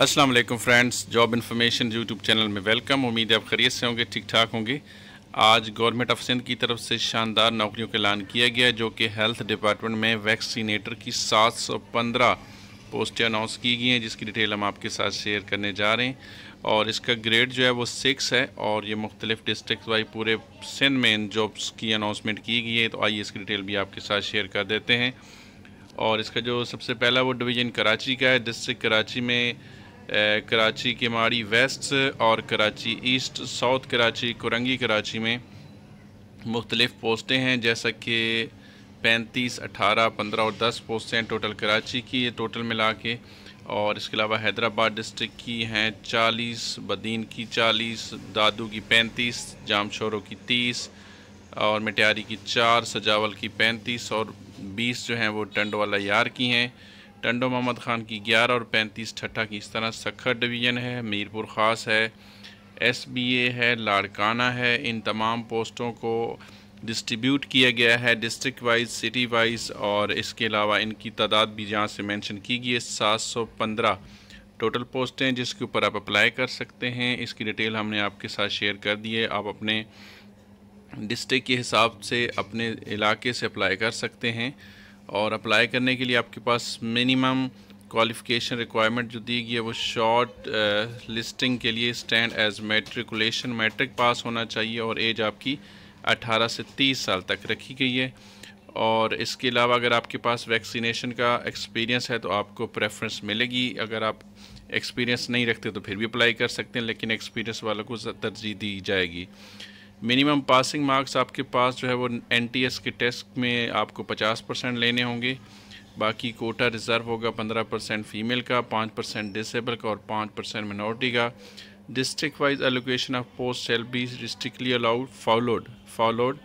अस्सलाम वालेकुम friends job information YouTube channel में वेलकम उम्मीद है आप खरीद से होंगे ठीक ठाक होंगे आज गवर्नमेंट ऑफ सिंध की तरफ से शानदार नौकरियों का ऐलान किया गया है जो कि हेल्थ डिपार्टमेंट में वैक्सीनेटर की सात सौ पंद्रह पोस्टें अनाउंस की गई हैं जिसकी डिटेल हम आपके साथ शेयर करने जा रहे हैं और इसका ग्रेड जो है वो सिक्स है और ये मुख्तलिफ डिस्ट्रिक्ट वाइज पूरे सिंध में इन जॉब्स की अनाउंसमेंट की गई है तो आइए इसकी डिटेल भी आपके साथ शेयर कर देते हैं और इसका जो सबसे पहला वो डिवीज़न कराची का है डिस्ट्रिक्ट कराची में कराची के माड़ी वेस्ट और कराची ईस्ट साउथ कराची कुरंगी कराची में मुख्तलिफ़ पोस्टें हैं जैसा कि पैंतीस अठारह पंद्रह और दस पोस्टें हैं टोटल कराची की टोटल मिला के और इसके अलावा हैदराबाद डिस्ट्रिक्ट की हैं चालीस बदीन की चालीस दादू की पैंतीस जाम शोरों की तीस और मिट्यारी की चार सजावल की पैंतीस और बीस जो हैं वो टंडवाला यार की हैं टंडो मोहम्मद ख़ान की ग्यारह और पैंतीस ठट्ठा की इस तरह सखर डिवीज़न है मीरपुर ख़ास है एस बी ए है लाड़काना है इन तमाम पोस्टों को डिस्ट्रीब्यूट किया गया है डिस्ट्रिक्ट वाइज सिटी वाइज और इसके अलावा इनकी तादाद भी जहाँ से मेंशन की गई है सात सौ पंद्रह टोटल पोस्टें जिसके ऊपर आप अप्लाई कर सकते हैं इसकी डिटेल हमने आपके साथ शेयर कर दी है आप अपने डिस्ट्रिक्ट के हिसाब से अपने इलाके से अप्लाई कर सकते हैं और अप्लाई करने के लिए आपके पास मिनिमम क्वालिफिकेशन रिक्वायरमेंट जो दी गई है वो शॉर्ट लिस्टिंग uh, के लिए stand as matriculation matric pass होना चाहिए और एज आपकी 18 से 30 साल तक रखी गई है और इसके अलावा अगर आपके पास वैक्सीनेशन का एक्सपीरियंस है तो आपको प्रेफरेंस मिलेगी अगर आप एक्सपीरियंस नहीं रखते तो फिर भी अप्लाई कर सकते हैं लेकिन एक्सपीरियंस वालों को तरजीह दी जाएगी मिनिमम पासिंग मार्क्स आपके पास जो है वो एन के टेस्ट में आपको 50 परसेंट लेने होंगे बाकी कोटा रिज़र्व होगा 15 परसेंट फ़ीमेल का 5 परसेंट डिसेबल का और 5 परसेंट मिनोरिटी का district wise allocation of post shall be districtly allowed followed followed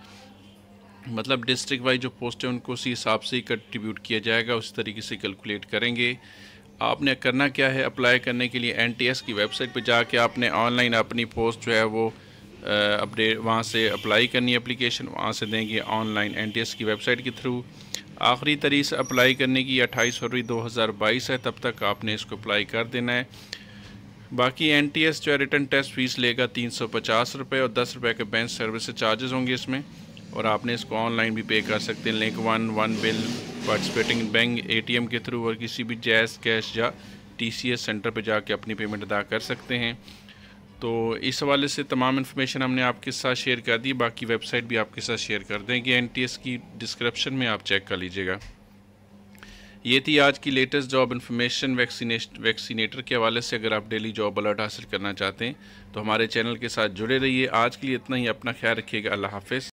मतलब डिस्ट्रिक्ट वाइज जो पोस्ट है उनको उसी हिसाब से ही कंट्रीब्यूट किया जाएगा उसी तरीके से कैलकुलेट करेंगे आपने करना क्या है अप्लाई करने के लिए एन की वेबसाइट पर जाके आपने ऑनलाइन अपनी पोस्ट जो है वो अपडेट वहाँ से अप्लाई करनी एप्लीकेशन वहाँ से देंगे ऑनलाइन एन की वेबसाइट के थ्रू आखिरी तरीक से अप्लाई करने की 28 फरवरी 2022 है तब तक आपने इसको अप्लाई कर देना है बाकी एन जो है रिटर्न टेस्ट फीस लेगा तीन सौ पचास रुपये और दस रुपये के बेंच सर्विस चार्जेस होंगे इसमें और आपने इसको ऑनलाइन भी पे कर सकते हैं link one one bill participating bank M के थ्रू और किसी भी जैस कैश या एस सेंटर पर जाके अपनी पेमेंट अदा कर सकते हैं तो इस हवाले से तमाम इन्फॉर्मेशन हमने आपके साथ शेयर कर दी बाकी वेबसाइट भी आपके साथ शेयर कर देंगे एन की डिस्क्रिप्शन में आप चेक कर लीजिएगा ये थी आज की latest job information vaccination vaccinator के हवाले से अगर आप डेली जॉब अलर्ट हासिल करना चाहते हैं तो हमारे चैनल के साथ जुड़े रहिए आज के लिए इतना ही अपना ख्याल रखिएगा अल्लाह हाफिज़